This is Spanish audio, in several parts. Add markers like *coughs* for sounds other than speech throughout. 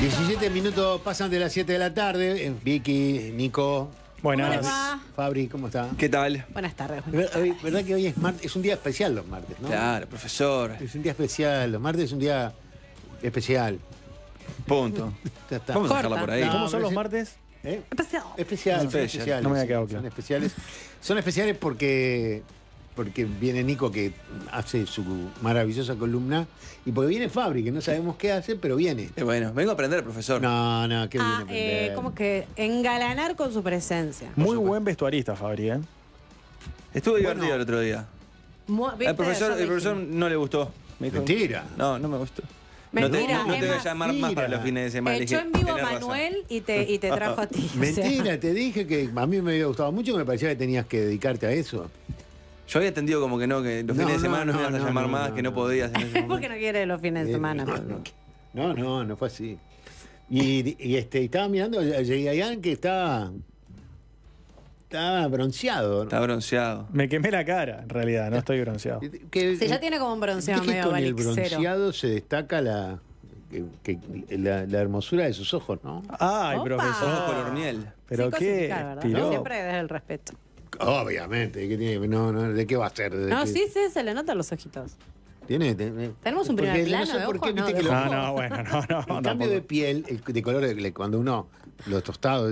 17 minutos pasan de las 7 de la tarde. Eh, Vicky, Nico. Buenas. Fabri, ¿cómo está? ¿Qué tal? Buenas tardes. ¿Verdad que hoy es un día especial los martes, ¿no? Claro, profesor. Es un día especial. Los martes es un día especial. Punto. Vamos *laughs* a dejarla por ahí. ¿Cómo son los martes? ¿Eh? Especial. Especial. No, me ha quedado claro. Son especiales. Son especiales porque porque viene Nico que hace su maravillosa columna y porque viene Fabri, que no sabemos qué hace, pero viene. Eh, bueno, vengo a aprender, profesor. No, no, qué bien, ah, eh, como que engalanar con su presencia. Muy buen vestuarista, Fabri, ¿eh? Estuvo divertido el otro día. El profesor, no le gustó. Mentira. No, no me gustó. Mentira, no te, voy a llamar más para los fines de semana. Echó en vivo a Manuel y te, trajo a ti. *laughs* *laughs* Mentira, te dije que a mí me había gustado mucho, me parecía que tenías que dedicarte a eso. Yo había entendido como que no, que los fines de semana no, me ibas a llamar más, que no podías. Es *laughs* porque no quiere los fines de eh, semana. No, no, no, fue así. Y, este, estaba mirando eh, a Yegayan que estaba estaba bronceado. ¿no? Está bronceado. Me quemé la cara, en realidad, no estoy bronceado. Que, ya tiene como un bronceado medio que con el bronceado se destaca la, la, hermosura de sus ojos, ¿no? ¡Ah, Opa. profesor. Color miel. Pero qué. Siempre desde el respeto. Obviamente, tiene? No, no, ¿de qué va a ser? No, sí, sí, se le notan los ojitos. Tiene, eh, Tenemos un primer plano No sé por qué, viste no, que No, no, bueno, no, no. *laughs* el cambio de piel, de color, cuando uno los tostados,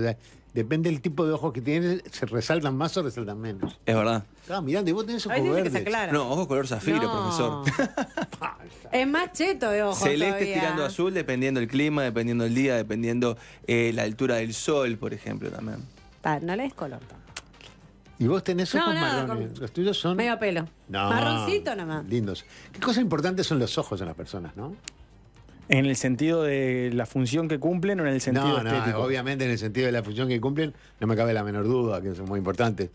depende del tipo de ojos que tiene, se resaltan más o resaltan menos. Es verdad. Estaba ah, mirando y vos tenés ojos verdes. No, ojos color zafiro, profesor. *laughs* Es más cheto de Se Celeste todavía. tirando azul dependiendo el clima, dependiendo el día, dependiendo eh, la altura del sol, por ejemplo, también. no le des color. Y vos tenés ojos marrones. Los tuyos son. Medio pelo. Marroncito nomás. Lindos. ¿Qué cosa importante son los ojos en las personas, no? En el sentido de la función que cumplen o en el sentido estético? No, obviamente en el sentido de la función que cumplen, no me cabe la menor duda que son muy importantes.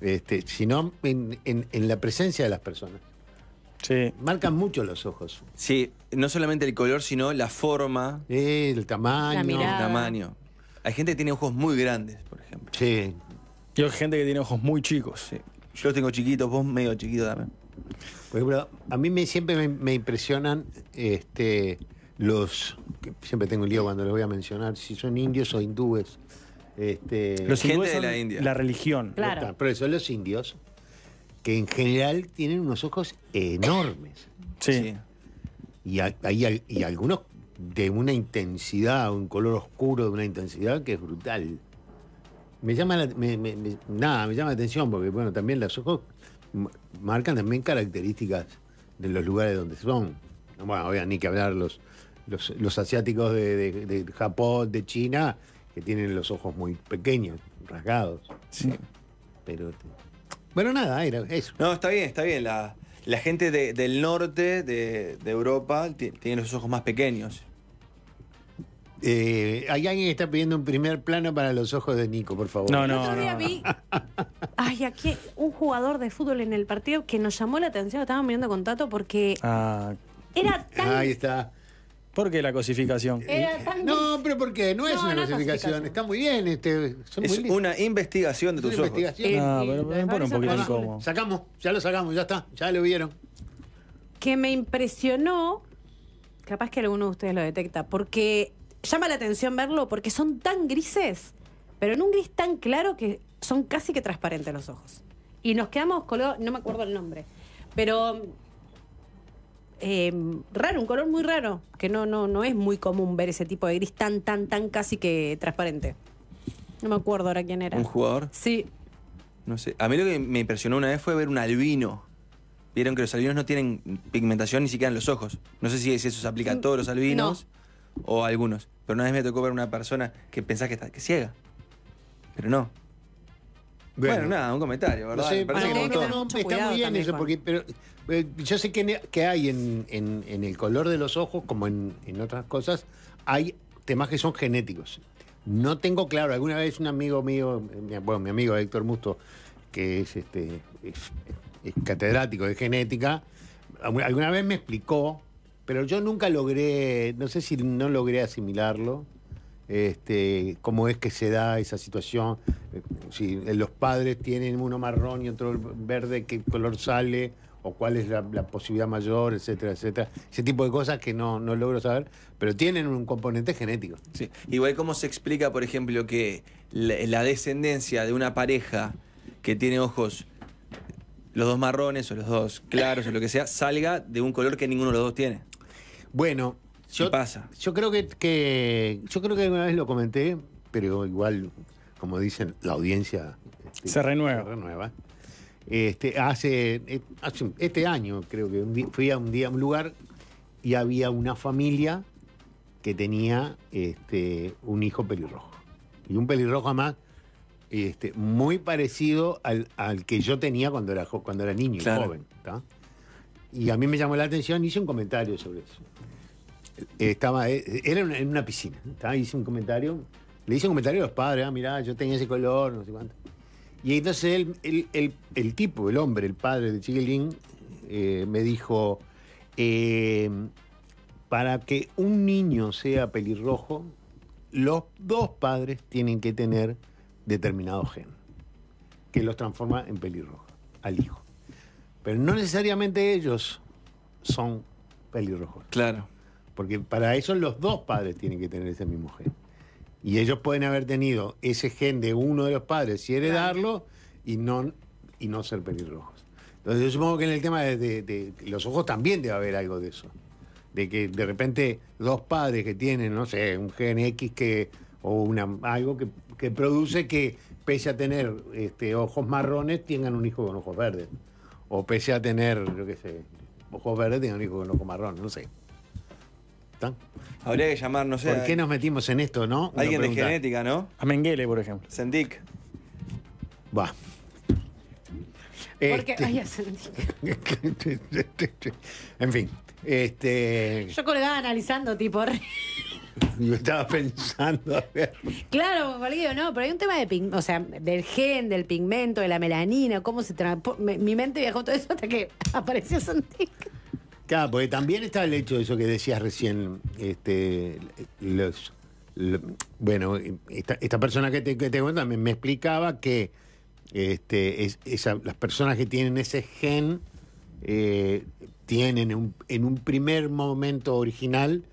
Este, sino en, en, la presencia de las personas. Sí. Marcan mucho los ojos. Sí, no solamente el color, sino la forma. El tamaño. el tamaño. Hay gente que tiene ojos muy grandes, por ejemplo. Sí. Yo hay gente que tiene ojos muy chicos. Yo los tengo chiquitos, vos medio chiquito también. a mí me, siempre me, impresionan este, los. siempre tengo un lío cuando les voy a mencionar, si son indios o hindúes. Este. los gente hindúes de la India. La religión. Claro. Pero son los indios, que en general tienen unos ojos enormes. Sí. Y, hay, y algunos de una intensidad, un color oscuro de una intensidad que es brutal. Me llama la, nada, me llama la atención porque bueno, también los ojos marcan también características de los lugares donde son. Bueno, había ni que hablar los, los, asiáticos de, Japón, de China, que tienen los ojos muy pequeños, rasgados. Sí. Pero bueno, nada, era eso. No, está bien, está bien. La, la gente del norte de, de Europa tiene los ojos más pequeños. Eh, hay alguien que está pidiendo un primer plano para los ojos de Nico, por favor. No, no, no. Vi, *laughs* ay, aquí un jugador de fútbol en el partido que nos llamó la atención, estábamos mirando con porque ah, era tan... Ahí está. ¿Por qué la cosificación? Era eh, tan no, pero ¿por qué? No es una cosificación. Está muy bien. Este, es una investigación de tus ojos. Investigación. No, pero, un poquito incómodo. Sacamos, ya lo sacamos, ya está, ya lo vieron. Que me impresionó, capaz que alguno de ustedes lo detecta, porque llama la atención verlo porque son tan grises, pero en un gris tan claro que son casi que transparentes los ojos. Y nos quedamos color no me acuerdo el nombre, pero eh, raro, un color muy raro, que no, no, no es muy común ver ese tipo de gris tan, tan, tan casi que transparente. No me acuerdo ahora quién era. ¿Un jugador? Sí. No sé. A mí lo que me impresionó una vez fue ver un albino. Vieron que los albinos no tienen pigmentación ni siquiera en los ojos. No sé si eso se aplica a mm, todos los albinos o algunos. Pero una vez me tocó ver una persona que pensás que está que ciega. Pero no. Bueno, nada, un comentario, ¿verdad? está muy bien eso, porque pero, eh, yo sé que, e, que hay en, el color de los ojos, como en, otras cosas, hay temas que son genéticos. No tengo claro, alguna vez un amigo mío, bueno, mi amigo Héctor Musto, que es, este, es catedrático de genética, alguna vez me explicó pero yo nunca logré, no sé si no logré asimilarlo, este, cómo es que se da esa situación, eh, si los padres tienen uno marrón y otro verde, qué color sale, o cuál es la, posibilidad mayor, etcétera, etcétera. Ese tipo de cosas que no, logro saber, pero tienen un componente genético. Sí. Igual cómo se explica, por ejemplo, que la descendencia de una pareja que tiene ojos los dos marrones o los dos claros o lo que sea, salga de un color que ninguno de los dos tiene. Bueno, yo, pasa? Yo creo que, yo creo que alguna vez lo comenté, pero igual, como dicen, la audiencia este, se renueva. Este, hace, eh, este año creo que fui a un día a un lugar y había una familia que tenía este, un hijo pelirrojo. Y un pelirrojo además este, muy parecido al, que yo tenía cuando era, cuando era niño joven. Y a mí me llamó la atención, hice un comentario sobre eso. Estaba, eh, era en una piscina. hice un comentario. Le hice un comentario a los padres, ah, mirá, yo tenía ese color, no sé cuánto. Y entonces el, tipo, el hombre, el padre de Chiquilín, eh, me dijo, em, para que un niño sea pelirrojo, los dos padres tienen que tener determinado gen, que los transforma en pelirrojo, al hijo. Pero no necesariamente ellos son pelirrojos. Claro. Porque para eso los dos padres tienen que tener ese mismo gen. Y ellos pueden haber tenido ese gen de uno de los padres y heredarlo y no, y no ser pelirrojos. Entonces yo supongo que en el tema de, los ojos también debe haber algo de eso. De que de repente dos padres que tienen, no sé, un gen X que, o una, algo que, que produce que pese a tener este, ojos marrones tengan un hijo con ojos verdes. O pese a tener, yo qué sé, ojos verdes tengan un hijo con ojos marrones, no sé. Habría que llamar, no sé. ¿Por qué nos metimos en esto, no? Alguien de genética, ¿no? A Menguele, por ejemplo. Sendik. Va. Porque este. ay, Sendik. *laughs* en fin, este, Yo colgaba analizando, tipo. yo estaba pensando, Claro, Valguido, no, pero hay un tema de o sea, del gen, del pigmento, de la melanina, cómo se Mi mente viajó todo eso hasta que *laughs* apareció Sendik. Claro, porque también está el hecho de eso que decías recién, este, bueno, esta, persona que te, que cuenta me, explicaba que este, las personas que tienen ese gen eh, tienen en un primer momento original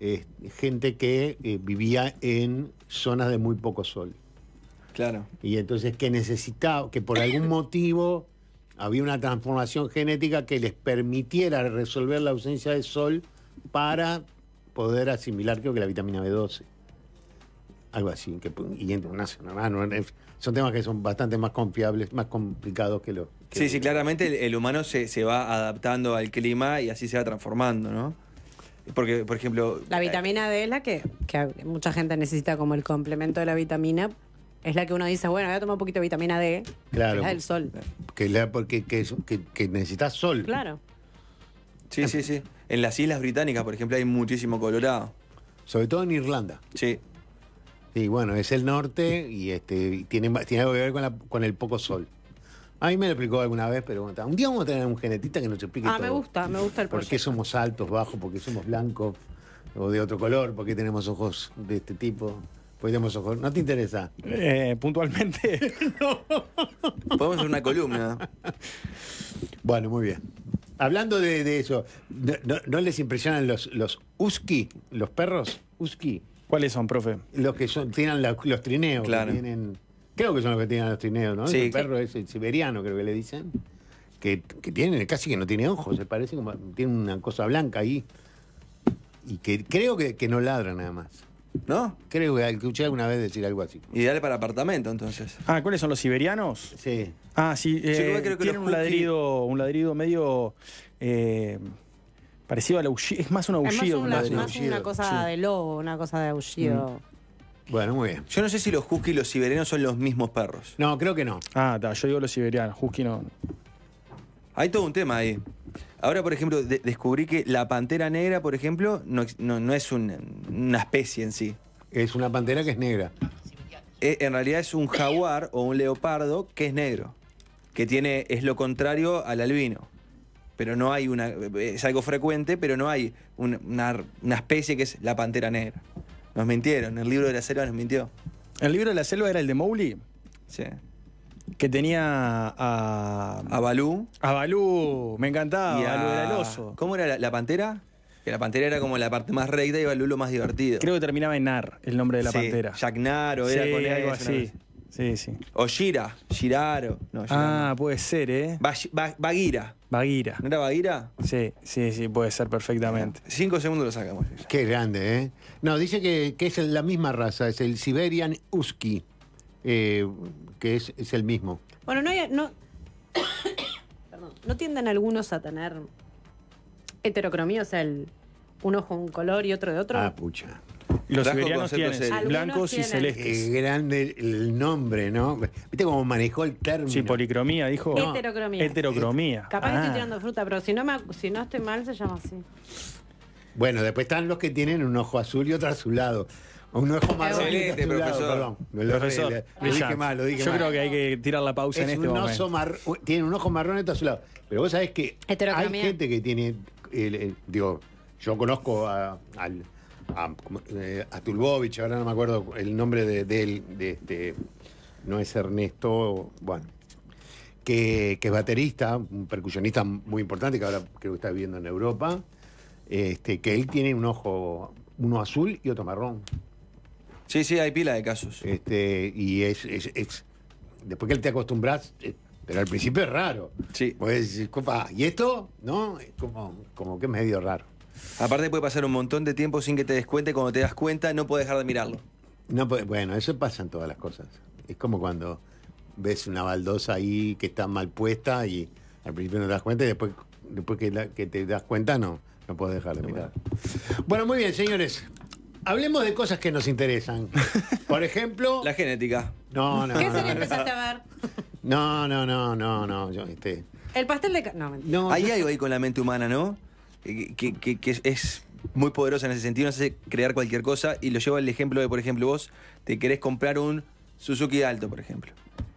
eh, gente que eh, vivía en zonas de muy poco sol. Claro. Y entonces que necesitaba, que por algún motivo había una transformación genética que les permitiera resolver la ausencia de sol para poder asimilar, creo que la vitamina B12. Algo así, que, son temas que son bastante más confiables, más complicados que lo sí, sí, claramente el, humano se, va adaptando al clima y así se va transformando, ¿no? Porque, por ejemplo. La vitamina D la que, que mucha gente necesita como el complemento de la vitamina es la que uno dice, bueno, voy a tomar un poquito de vitamina D, claro, el la sol. Que, porque, necesitas sol. Claro. Sí, sí, sí. En las islas británicas, por ejemplo, hay muchísimo colorado. Sobre todo en Irlanda. Sí. Y bueno, es el norte y este tiene, tiene algo que ver con, el poco sol. A mí me lo explicó alguna vez, pero bueno, un día vamos a tener un genetista que nos explique ah, me gusta, me gusta el ¿Por qué somos altos, bajos? ¿Por qué somos blancos? ¿O de otro color? ¿Por qué tenemos ojos de este tipo? Pues no te interesa. Eh, puntualmente. *laughs* Podemos hacer una columna. Bueno, muy bien. Hablando de, eso, ¿no, les impresionan los, los husky, los perros husky? ¿Cuáles son, profe? Los que son, tienen los trineos. Claro. creo que son los que tienen los trineos, ¿no? el perro es el siberiano, creo que le dicen. Que, que tienen, casi que no tiene ojos, se parece como. Tiene una cosa blanca ahí. Y que creo que, que no ladra nada más. ¿No? Creo que escuché alguna vez decir algo así. Ideal para apartamento, entonces. Ah, ¿cuáles son los siberianos? Sí. Ah, sí. Eh, creo que tienen un ladrido, medio. Eh, parecido al aullido. Es más un aullido. una cosa de lobo, una cosa de aullido. Mm. Bueno, muy bien. Yo no sé si los husky y los siberianos son los mismos perros. No, creo que no. Ah, está, yo digo los siberianos, husky no. Hay todo un tema ahí. Ahora, por ejemplo, descubrí que la pantera negra, por ejemplo, no, es una especie en sí. Es una pantera que es negra. Eh, en realidad es un jaguar o un leopardo que es negro. Que tiene, es lo contrario al albino. Pero no hay una. Es algo frecuente, pero no hay una, una especie que es la pantera negra. Nos mintieron, el libro de la selva nos mintió. ¿El libro de la selva era el de Mowgli? Sí que tenía a. A Balú. A Balú, me encantaba. Y a, Balú era el oso. ¿Cómo era la, pantera? Que la pantera era como la parte más recta y Balú lo más divertido. Creo que terminaba en Nar, el nombre de la pantera. Jack o era con algo así. Sí, sí. O Gira, Giraro. ah, puede ser, ¿eh? Bagira. Bagira. ¿No era Bagira? Sí, sí, sí, puede ser perfectamente. Cinco segundos lo sacamos. Qué grande, ¿eh? No, dice que, que es la misma raza, es el Siberian Husky. Eh, que es, el mismo. Bueno, no, *coughs* no, tienden algunos a tener heterocromía, o sea, el, un ojo un color y otro de otro. Ah, pucha. Los siberianos tienen blancos y celestes. Es grande el nombre, ¿no? ¿Viste cómo manejó el término? Sí, policromía, dijo. Heterocromía. Heterocromía. Capaz estoy ah. tirando fruta, pero si no, me, si no estoy mal, se llama así. Bueno, después están los que tienen un ojo azul y otro azulado. Un ojo marrón. profesor. Perdón, dije mal, Yo creo que hay que tirar la pausa en este tiene un ojo marrón a su lado. Pero vos sabés que hay gente que tiene. digo, yo conozco eh, a, Tulbovich, ahora no me acuerdo el nombre de, él, no es Ernesto, bueno, que, es baterista, un percusionista muy importante que ahora creo que está viviendo en Europa, este, que él tiene un ojo, uno azul y otro marrón. Sí, sí, hay pila de casos. Este, y es, después que te acostumbras, eh, pero al principio es raro. Sí. Pues, ¿y esto? ¿No? Como, como que medio raro. Aparte puede pasar un montón de tiempo sin que te des cuenta y cuando te das cuenta no puedes dejar de mirarlo. No, bueno, eso pasa en todas las cosas. Es como cuando ves una baldosa ahí que está mal puesta y al principio no te das cuenta y después, después que, que te das cuenta no, no puedes dejar de mirar. Bueno, muy bien, señores. Hablemos de cosas que nos interesan. Por ejemplo. *laughs* La genética. No, no. ¿Qué no, empezaste a ver? No, no, no, no, no. Este. El pastel de. No, Hay algo ahí con la mente humana, ¿no? Eh, que, es muy poderosa en ese sentido, nos hace crear cualquier cosa. Y lo llevo al ejemplo de, por ejemplo, vos te querés comprar un Suzuki Alto, por ejemplo.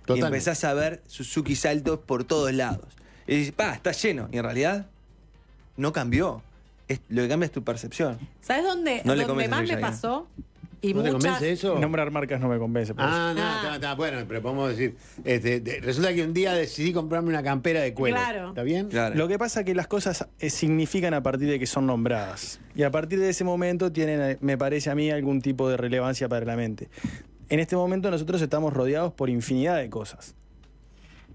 Y empezás a ver Suzuki Altos por todos lados. Y dices, pa, está lleno. Y en realidad, no cambió lo que cambia es tu percepción. ¿Sabes dónde, dónde más me pasó? te convence eso? Nombrar marcas no me convence. ah, no, ah. bueno, pero podemos decir. Este, resulta que un día decidí comprarme una campera de cuero. Claro. ¿Está bien? Lo que pasa es que las cosas eh, significan a partir de que son nombradas. Y a partir de ese momento tienen, eh, me parece a mí, algún tipo de relevancia para la mente. En este momento nosotros estamos rodeados por infinidad de cosas.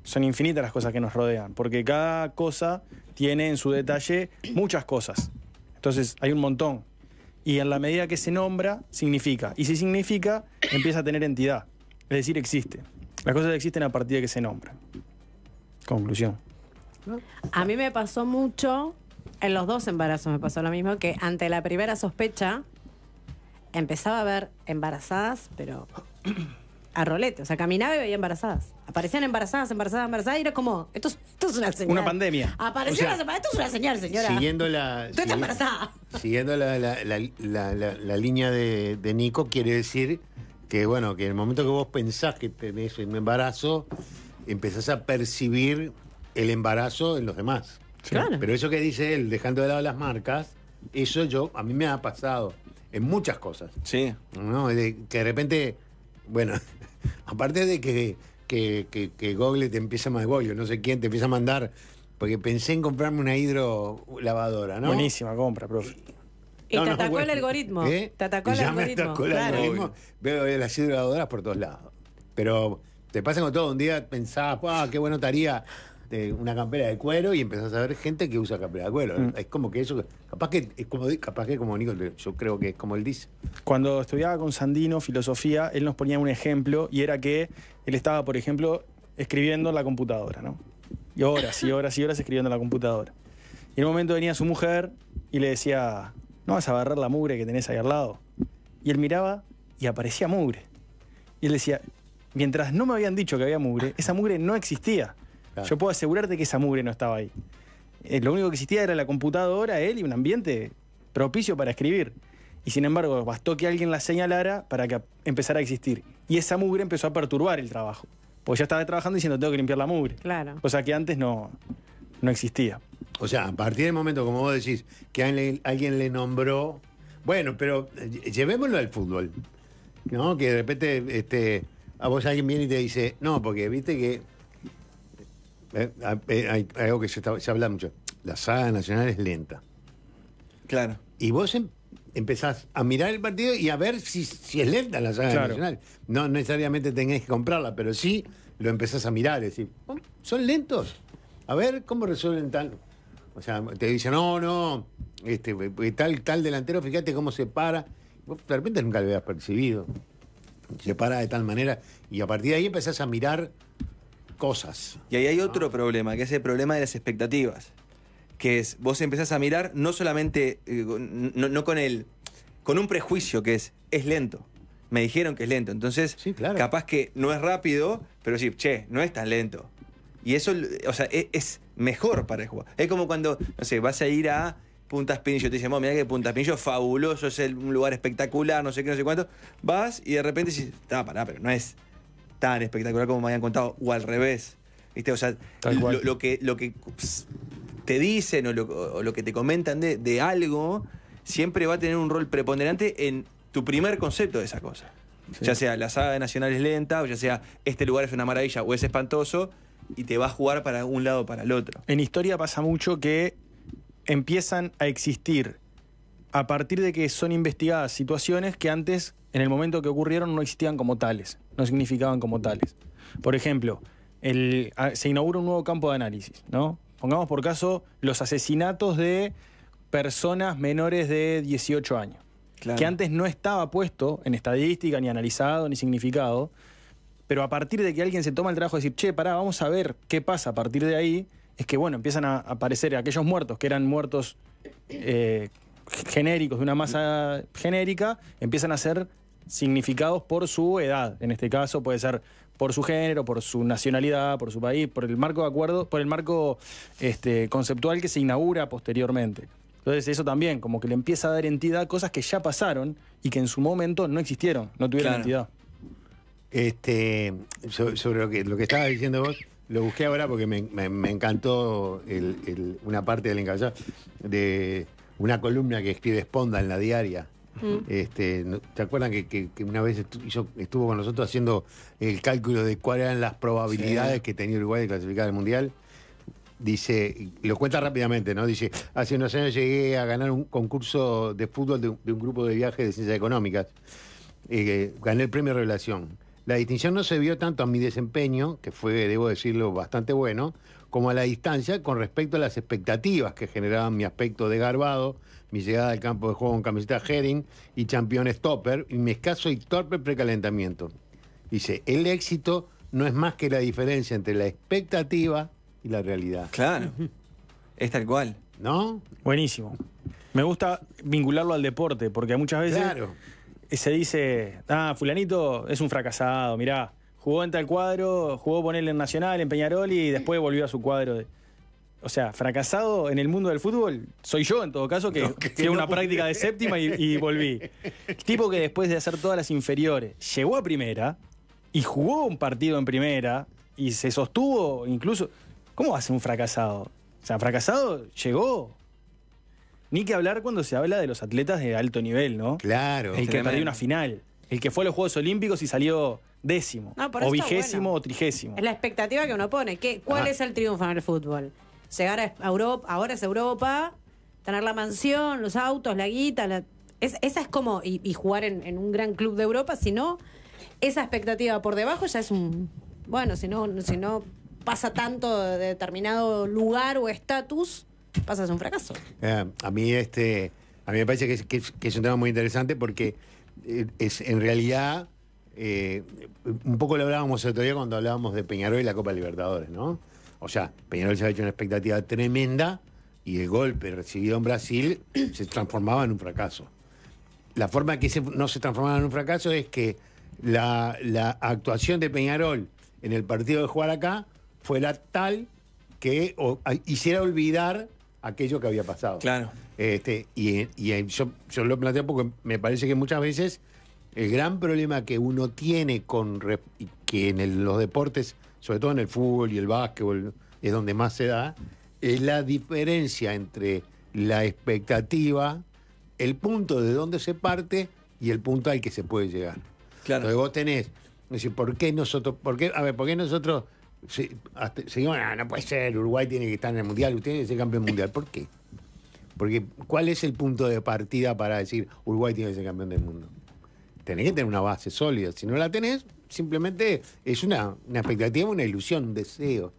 Son infinitas las cosas que nos rodean, porque cada cosa tiene en su detalle muchas cosas. Entonces hay un montón. Y en la medida que se nombra, significa. Y si significa, empieza a tener entidad. Es decir, existe. Las cosas existen a partir de que se nombran. Conclusión. A mí me pasó mucho, en los dos embarazos me pasó lo mismo, que ante la primera sospecha empezaba a ver embarazadas, pero a rolete. O sea, caminaba y veía embarazadas. Aparecían embarazadas, embarazadas, embarazadas. Y era como, esto, es una señal. Una pandemia. Aparecían o esto es una señal, señora. Siguiendo la. Tú estás embarazada. Siguiendo la, línea de, Nico, quiere decir que, bueno, que en el momento que vos pensás que tenés un embarazo, empezás a percibir el embarazo en los demás. Claro. Pero eso que dice él, dejando de lado las marcas, eso yo, a mí me ha pasado en muchas cosas. Sí. que de repente bueno, *laughs* aparte de que, que, Google te empieza a mandar, no sé quién, te empieza a mandar, porque pensé en comprarme una hidro lavadora, ¿no? Buenísima compra, profe. Y ¿Eh? te, atacó te atacó el algoritmo. Te atacó el algoritmo. Veo las hidrolavadoras por todos lados. Pero te pasa con todo. Un día pensabas, ¡ah, qué bueno estaría de este, una campera de cuero y empezás a ver gente que usa campera de cuero. Mm. Es como que eso, capaz que es como, capaz que como Nico, yo creo que es como él dice. Cuando estudiaba con Sandino filosofía, él nos ponía un ejemplo y era que él estaba, por ejemplo, escribiendo en la computadora, ¿no? Y horas y horas y horas escribiendo en la computadora. Y en un momento venía su mujer y le decía, no vas a agarrar la mugre que tenés ahí al lado. Y él miraba y aparecía mugre. Y él decía, mientras no me habían dicho que había mugre, esa mugre no existía. Yo puedo asegurarte que esa mugre no estaba ahí. Eh, lo único que existía era la computadora, él y un ambiente propicio para escribir. Y sin embargo, bastó que alguien la señalara para que empezara a existir. Y esa mugre empezó a perturbar el trabajo. Porque ya estaba trabajando diciendo, tengo que limpiar la mugre. Claro. Cosa que antes no, no existía. O sea, a partir del momento, como vos decís, que alguien le nombró. Bueno, pero eh, llevémoslo al fútbol. ¿No? Que de repente este, a vos alguien viene y te dice, no, porque viste que eh, eh, hay, algo que se, habla mucho. La saga nacional es lenta. Claro. Y vos em, empezás a mirar el partido y a ver si, es lenta la saga nacional. No necesariamente tenés que comprarla, pero sí lo empezás a mirar. Es decir, oh, son lentos. A ver cómo resuelven tal. O sea, te dicen, no, no, este, eh, tal, tal delantero, fíjate cómo se para. de repente nunca lo habías percibido. Se para de tal manera. Y a partir de ahí empezás a mirar cosas. Y ahí hay otro ah. problema, que es el problema de las expectativas. Que es, vos empezás a mirar no solamente, eh, no, con el, con un prejuicio que es, es lento. Me dijeron que es lento. Entonces, capaz que no es rápido, pero sí, che, no es tan lento. Y eso, o sea, e, es, mejor para el jugador. Es como cuando, no sé, vas a ir a Punta Espinillo. Te dicen, mira que Punta Espinillo es fabuloso, es el, un lugar espectacular, no sé qué, no sé cuánto. Vas y de repente dices, está, pará, pero no es tan espectacular como me habían contado, o al revés. ¿Viste? O sea, lo, que, lo que te dicen o lo, que te comentan de, de, algo siempre va a tener un rol preponderante en tu primer concepto de esa cosa. Ya sea la saga de Nacional es lenta, o ya sea este lugar es una maravilla o es espantoso, y te va a jugar para un lado o para el otro. En historia pasa mucho que empiezan a existir a partir de que son investigadas situaciones que antes, en el momento que ocurrieron, no existían como tales no significaban como tales. Por ejemplo, se inaugura un nuevo campo de análisis, ¿no? Pongamos por caso los asesinatos de personas menores de 18 años, que antes no estaba puesto en estadística, ni analizado, ni significado, pero a partir de que alguien se toma el trabajo de decir, che, pará, vamos a ver qué pasa a partir de ahí, es que, bueno, empiezan a aparecer aquellos muertos que eran muertos eh, genéricos de una masa genérica, empiezan a ser significados por su edad. En este caso puede ser por su género, por su nacionalidad, por su país, por el marco de acuerdo, por el marco este, conceptual que se inaugura posteriormente. Entonces eso también, como que le empieza a dar entidad cosas que ya pasaron y que en su momento no existieron, no tuvieron entidad. Este, sobre lo que, lo que estabas diciendo vos, lo busqué ahora porque me, encantó una parte del encabezado de una columna que escribe Sponda en la diaria Mm. Este, ¿Te acuerdan que, una vez estuvo, con nosotros haciendo el cálculo de cuáles eran las probabilidades que tenía Uruguay de clasificar al Mundial? Dice, lo cuenta rápidamente, ¿no? Dice, hace unos años llegué a ganar un concurso de fútbol de, un grupo de viajes de ciencias económicas. Eh, gané el premio Revelación. La distinción no se vio tanto a mi desempeño, que fue, debo decirlo, bastante bueno, como a la distancia con respecto a las expectativas que generaban mi aspecto de garbado, mi llegada al campo de juego con camiseta Herring y campeón stopper y mi escaso y torpe precalentamiento. Dice, el éxito no es más que la diferencia entre la expectativa y la realidad. Claro, *laughs* es tal cual. ¿No? Buenísimo. Me gusta vincularlo al deporte, porque muchas veces se dice, ah, fulanito es un fracasado, mirá, Jugó en tal cuadro, jugó ponerle en Nacional, en Peñarol y después volvió a su cuadro. o sea, fracasado en el mundo del fútbol, soy yo en todo caso, que, hice una práctica de séptima y, volví. *laughs* tipo que después de hacer todas las inferiores llegó a primera y jugó un partido en primera y se sostuvo incluso. ¿Cómo va a ser un fracasado? O sea, fracasado llegó. Ni que hablar cuando se habla de los atletas de alto nivel, ¿no? Claro. El que perdió una final el que fue a los Juegos Olímpicos y salió décimo, o vigésimo o trigésimo. Es la expectativa que uno pone. ¿Cuál es el triunfo en el fútbol? Llegar a Europa, ahora es Europa, tener la mansión, los autos, la guita, esa es como, y, jugar en, un gran club de Europa, si no, esa expectativa por debajo ya es un, bueno, si no, si no pasa tanto de determinado lugar o estatus, pasa ser un fracaso. Eh, a mí este, a mí me parece que es un tema muy interesante porque eh, es en realidad, eh, un poco lo hablábamos el otro día cuando hablábamos de Peñarol y la Copa Libertadores, ¿no? O sea, Peñarol se había hecho una expectativa tremenda y el golpe recibido en Brasil *clears throat* se transformaba en un fracaso. La forma que no se transformaba en un fracaso es que la, actuación de Peñarol en el partido de jugar acá la tal que hiciera olvidar aquello que había pasado. Claro. Este, y, y yo, lo planteo porque me parece que muchas veces el gran problema que uno tiene con que en los deportes, sobre todo en el fútbol y el básquetbol, es donde más se da, es la diferencia entre la expectativa, el punto de donde se parte y el punto al que se puede llegar. Claro. Entonces vos tenés, decir, ¿por qué nosotros, por qué, a ver, por qué nosotros si, no, ah, no puede ser, Uruguay tiene que estar en el mundial, usted tiene que ser campeón mundial, ¿por qué? Porque ¿cuál es el punto de partida para decir Uruguay tiene que ser campeón del mundo? Tenés que tener una base sólida. Si no la tenés, simplemente es una, expectativa, una ilusión, un deseo.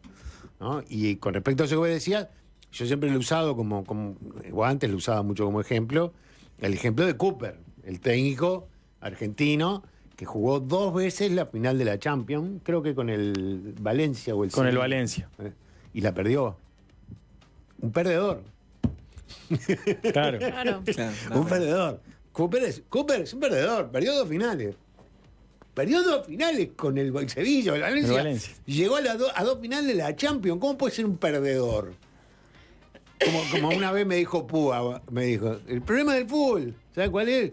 Y con respecto a eso que vos decías, yo siempre lo he usado como, como, o antes lo usaba mucho como ejemplo, el ejemplo de Cooper, el técnico argentino que jugó dos veces la final de la Champions, creo que con el Valencia o el... Con el Valencia. Eh, y la perdió. Un perdedor. *laughs* Claro. un perdedor. Cooper es, Cooper es un perdedor. Perdió dos finales. Perdió finales con el Sevilla, Llegó a, a dos finales de la Champions. ¿Cómo puede ser un perdedor? Como, como, una vez me dijo Púa, me dijo, el problema del fútbol, ¿sabes cuál es?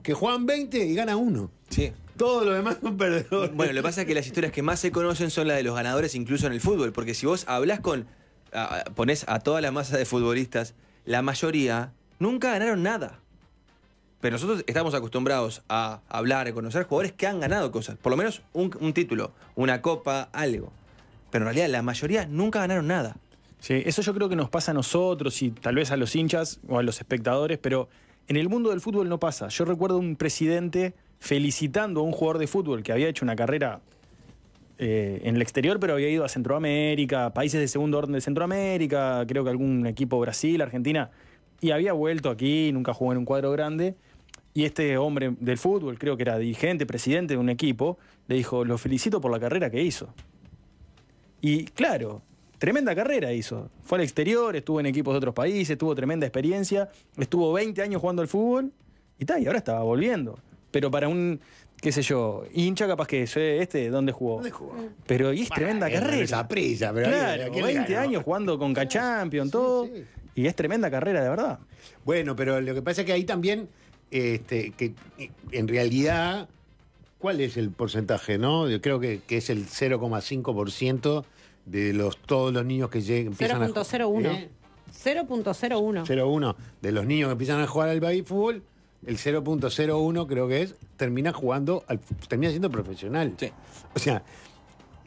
Que juegan 20 y gana uno. Sí. Todo lo demás son perdedor. Bueno, lo que pasa es que las historias que más se conocen son las de los ganadores incluso en el fútbol, porque si vos hablas con, ponés a toda la masa de futbolistas la mayoría nunca ganaron nada. Pero nosotros estamos acostumbrados a hablar, a conocer jugadores que han ganado cosas, por lo menos un, un título, una copa, algo. Pero en realidad la mayoría nunca ganaron nada. Sí, eso yo creo que nos pasa a nosotros y tal vez a los hinchas o a los espectadores, pero en el mundo del fútbol no pasa. Yo recuerdo un presidente felicitando a un jugador de fútbol que había hecho una carrera eh, en el exterior, pero había ido a Centroamérica, países de segundo orden de Centroamérica, creo que algún equipo Brasil, Argentina, y había vuelto aquí, nunca jugó en un cuadro grande. Y este hombre del fútbol, creo que era dirigente, presidente de un equipo, le dijo, lo felicito por la carrera que hizo. Y claro, tremenda carrera hizo. Fue al exterior, estuvo en equipos de otros países, tuvo tremenda experiencia, estuvo 20 años jugando al fútbol y tal, y ahora estaba volviendo. Pero para un qué sé yo, hincha capaz que soy eh, este, ¿dónde jugó? ¿Dónde jugó? Mm. Pero es tremenda eh, carrera. Esa prisa, pero claro, 20 años jugando con Cachampion, todo. Y es tremenda carrera, de verdad. Bueno, pero lo que pasa es que ahí también, este, que en realidad, ¿cuál es el porcentaje, no? Yo creo que, es el 0,5% de los todos los niños que llegan, empiezan 0.01. 0.01. 0.1 de los niños que empiezan a jugar al baby fútbol el 0.01 creo que es, termina jugando, termina siendo profesional. O sea,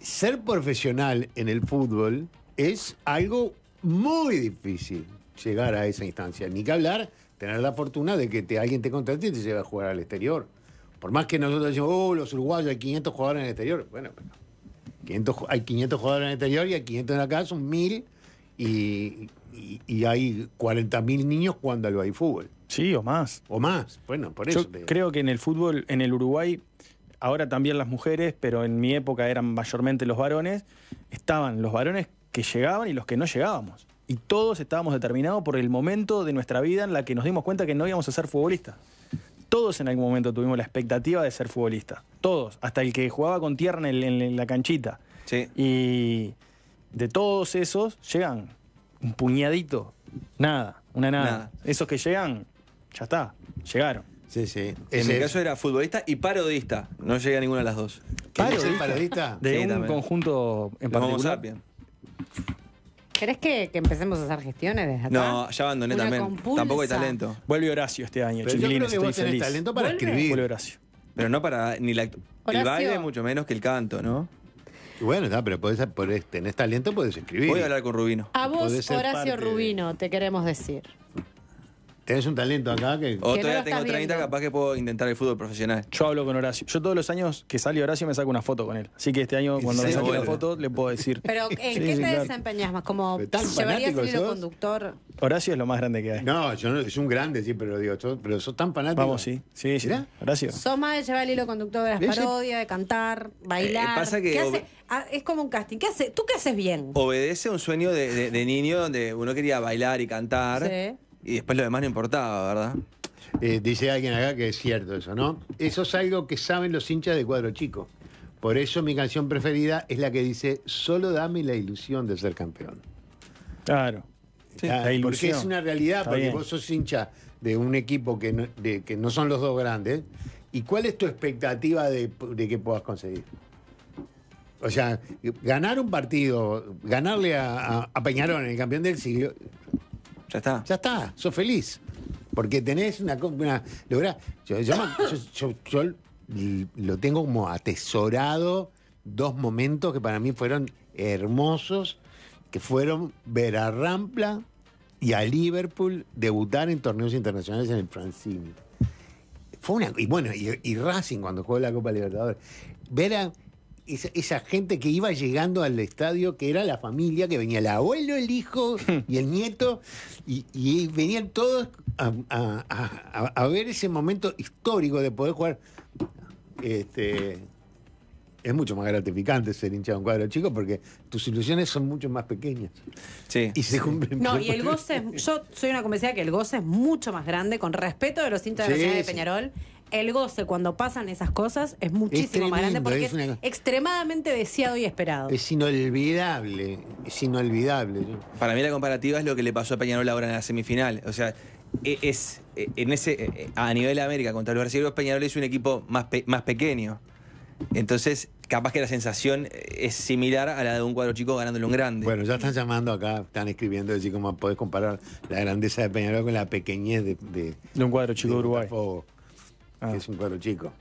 ser profesional en el fútbol es algo muy difícil llegar a esa instancia. Ni que hablar, tener la fortuna de que te, alguien te contrate y te lleve a jugar al exterior. Por más que nosotros decimos, oh, los uruguayos hay 500 jugadores en el exterior. Bueno, 500, hay 500 jugadores en el exterior y hay 500 en la casa, son 1000 y, y, y hay 40.000 niños jugando al fútbol. Sí, o más. O más, bueno, por eso. creo que en el fútbol, en el Uruguay, ahora también las mujeres, pero en mi época eran mayormente los varones, estaban los varones que llegaban y los que no llegábamos. Y todos estábamos determinados por el momento de nuestra vida en la que nos dimos cuenta que no íbamos a ser futbolistas. Todos en algún momento tuvimos la expectativa de ser futbolistas. Todos. Hasta el que jugaba con tierra en, la canchita. Sí. Y de todos esos llegan un puñadito. Nada, una nada. Esos que llegan ya está, llegaron. Sí, sí. En mi caso era futbolista y parodista. No llegué a ninguna de las dos. ¿Parodista? parodista? De un conjunto en que, empecemos a hacer gestiones No, ya abandoné también. Tampoco hay talento. Vuelve Horacio este año, Pero yo creo que vos talento para escribir. Vuelve Horacio. Pero no para ni la, el baile, mucho menos que el canto, ¿no? Bueno, pero tenés talento, puedes escribir. Voy a hablar con Rubino. A vos, Horacio Rubino, te queremos decir. Tenés un talento acá que. O todavía tengo 30, capaz que puedo intentar el fútbol profesional. Yo hablo con Horacio. Yo todos los años que sale Horacio me saco una foto con él. Así que este año, cuando me saque la foto, le puedo decir. Pero, ¿en qué te desempeñas más? ¿Como llevarías el hilo conductor? Horacio es lo más grande que hay. No, yo no, es un grande, sí, pero lo digo, pero sos tan fanático. Vamos, sí. Sí, sí. Horacio. Sos más de llevar el hilo conductor de las parodias, de cantar, bailar. ¿Qué eh, pasa que ¿Qué hace? Ah, es como un casting. ¿Qué hace? ¿Tú qué haces bien? Obedece a un sueño de, de niño donde uno quería bailar y cantar. Sí. Y después lo demás no importaba, ¿verdad? Eh, dice alguien acá que es cierto eso, ¿no? Eso es algo que saben los hinchas de cuadro chico. Por eso mi canción preferida es la que dice, solo dame la ilusión de ser campeón. Claro. Ah, porque es una realidad, porque vos sos hincha de un equipo que no, que no son los dos grandes. ¿Y cuál es tu expectativa de, que puedas conseguir? O sea, ganar un partido, ganarle a, a, en el campeón del siglo, ya está. Ya sos feliz. Porque tenés una. yo, lo tengo como atesorado dos momentos que para mí fueron hermosos, que fueron ver a Rampla y a Liverpool debutar en torneos internacionales en el Francine Fue una, y bueno, y, Racing cuando jugó la Copa Libertadores. Ver a esa, gente que iba llegando al estadio, que era la familia, que venía el abuelo, el hijo *laughs* y el nieto, y, venían todos a, ver ese momento histórico de poder jugar. Este, es mucho más gratificante ser hincha de un cuadro chico porque tus ilusiones son mucho más pequeñas. Sí. Y se cumplen. No, y el goce, yo soy una convencida que el goce es mucho más grande, con respeto de los cintos de, la de Peñarol el goce cuando pasan esas cosas es muchísimo más grande porque es, extremadamente deseado y esperado. Es inolvidable, es inolvidable. Para mí la comparativa es lo que le pasó a Peñarol ahora en la semifinal. O sea, e, es e, en ese e, a nivel de América contra los brasileños Peñarol es un equipo más, más pequeño. Entonces, capaz que la sensación eh, es similar a la de un cuadro chico ganándole un grande. Bueno, ya están llamando acá, están escribiendo, decir cómo podés comparar la grandeza de Peñarol con la pequeñez de, un cuadro chico de uruguay. Ah. que es un cuadro chico.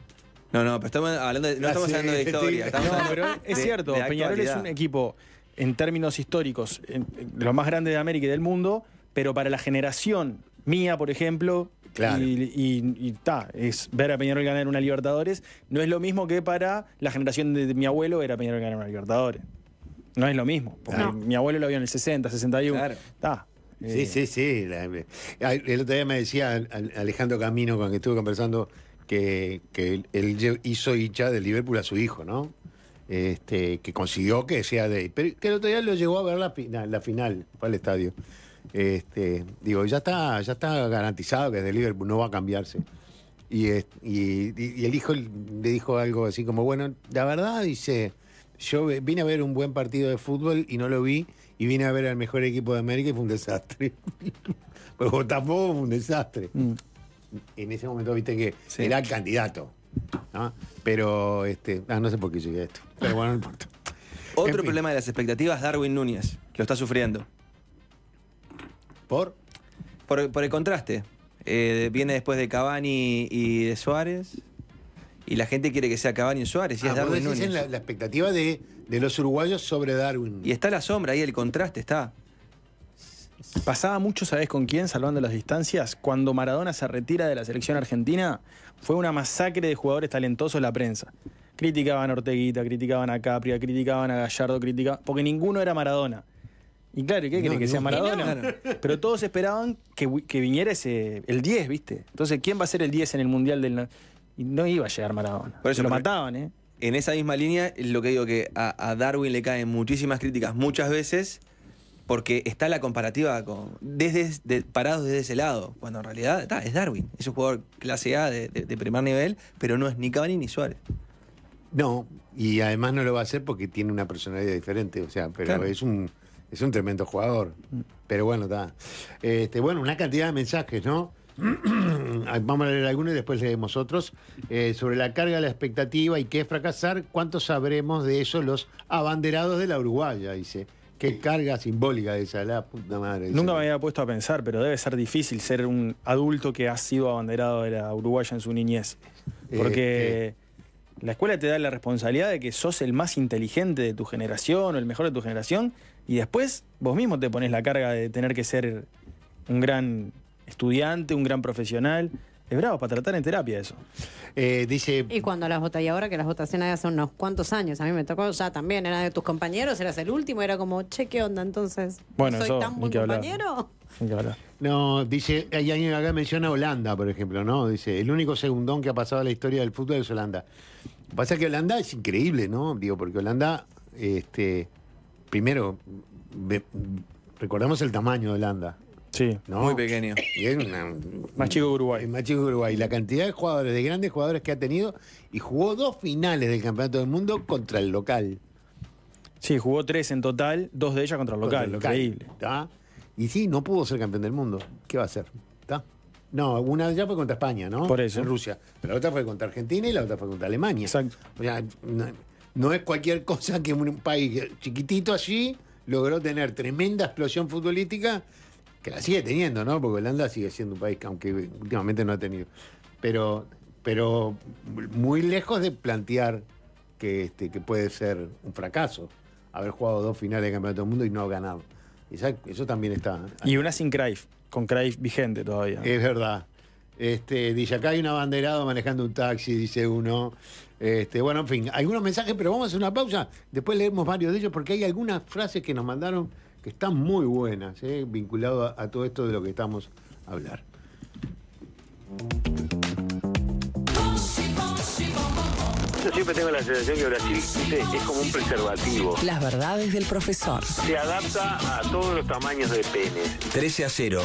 No, no, pero estamos hablando de, no ah, estamos hablando de historia. no, pero es cierto, Peñarol es un equipo, en términos históricos, lo más grande de América y del mundo, pero para la generación mía, por ejemplo, y está, es ver a Peñarol ganar una Libertadores, no es lo mismo que para la generación de, mi abuelo era a Peñarol ganar una Libertadores. No es lo mismo, porque mi abuelo lo vio en el 60, 61. Claro. Está. Eh. Sí, sí, sí. El otro día me decía Alejandro Camino, con el que estuve conversando que, que él, hizo hincha del Liverpool a su hijo, ¿no? Este, que consiguió que sea de. Pero que el otro día lo llegó a ver la, final, la final, fue al estadio. Este, digo, ya está, ya está garantizado que es de Liverpool no va a cambiarse. Y, y, el hijo le dijo algo así como, bueno, la verdad, dice, yo vine a ver un buen partido de fútbol y no lo vi, y vine a ver al mejor equipo de América y fue un desastre. *laughs* Pues, tampoco fue un desastre. Mm en ese momento viste que era el candidato. Pero, este, ah, no sé por qué llegué a esto. Pero bueno, no importa. *laughs* Otro problema de las expectativas, Darwin Núñez, que lo está sufriendo. ¿Por? Por, el contraste. Eh, viene después de Cavani y de Suárez. Y la gente quiere que sea Cavani y Suárez. Y es ah, Darwin Núñez. La, la, expectativa de, de los uruguayos sobre Darwin. Y está la sombra ahí, el contraste está. Pasaba mucho, ¿sabes con quién? Salvando las distancias. Cuando Maradona se retira de la selección argentina, fue una masacre de jugadores talentosos la prensa. Criticaban a Orteguita, criticaban a Capria, criticaban a Gallardo, criticaban. Porque ninguno era Maradona. Y claro, ¿qué quiere que sea Maradona? Pero todos esperaban que, viniera ese, el 10, ¿viste? Entonces, ¿quién va a ser el 10 en el Mundial del.? Y no iba a llegar Maradona. Por eso lo mataban, ¿eh? En esa misma línea, lo que digo que a Darwin le caen muchísimas críticas muchas veces porque está la comparativa con desde parados desde ese lado, cuando en realidad está, es Darwin, es un jugador clase A de, primer nivel, pero no es ni Cavani ni Suárez. No, y además no lo va a hacer porque tiene una personalidad diferente, o sea, pero es un es un tremendo jugador. Mm. Pero bueno, está. Este, bueno, una cantidad de mensajes, ¿no? *clears throat* Vamos a leer algunos y después leemos otros. Eh, sobre la carga, la expectativa y qué es fracasar, ¿cuánto sabremos de eso los abanderados de la Uruguaya? Dice. Qué carga simbólica esa, la puta madre. Nunca me había puesto a pensar, pero debe ser difícil ser un adulto que ha sido abanderado de la Uruguaya en su niñez. Eh, Porque eh. la escuela te da la responsabilidad de que sos el más inteligente de tu generación o el mejor de tu generación, y después vos mismo te pones la carga de tener que ser un gran estudiante, un gran profesional. Es bravo para tratar en terapia eso. Eh, dice. Y cuando las votas, y ahora que las votaciones hace unos cuantos años, a mí me tocó ya también, era de tus compañeros, eras el último, era como, che, ¿qué onda? Entonces, bueno, ¿soy tan buen compañero? No, dice, hay alguien acá menciona Holanda, por ejemplo, ¿no? Dice, el único segundón que ha pasado a la historia del fútbol es Holanda. Lo que pasa que Holanda es increíble, ¿no? Digo, porque Holanda, este, primero, recordamos el tamaño de Holanda. Sí, muy pequeño. Y más chico Uruguay. Más chico Uruguay. La cantidad de jugadores, de grandes jugadores que ha tenido y jugó dos finales del Campeonato del Mundo contra el local. Sí, jugó tres en total, dos de ellas contra el local, increíble. Y sí, no pudo ser campeón del mundo. ¿Qué va a hacer? ¿Está? No, una ellas fue contra España, ¿no? Por eso. En Rusia. Pero la otra fue contra Argentina y la otra fue contra Alemania. Exacto. O sea, no, es cualquier cosa que un país chiquitito allí logró tener tremenda explosión futbolística que la sigue teniendo, ¿no? Porque Holanda sigue siendo un país que aunque últimamente no ha tenido. Pero, pero muy lejos de plantear que, este, que puede ser un fracaso haber jugado dos finales de campeonato del mundo y no ganado. Eso también está. Y una sin Cruyff, con Cruyff vigente todavía. Es verdad. Este, dice, acá hay un abanderado manejando un taxi, dice uno. Este, bueno, en fin, algunos mensajes, pero vamos a hacer una pausa. Después leemos varios de ellos porque hay algunas frases que nos mandaron que están muy buenas, vinculadas ¿eh? vinculado a, todo esto de lo que estamos a hablar. Yo siempre tengo la sensación que Brasil es como un preservativo. Las verdades del profesor. Se adapta a todos los tamaños de pene. 13 a 0.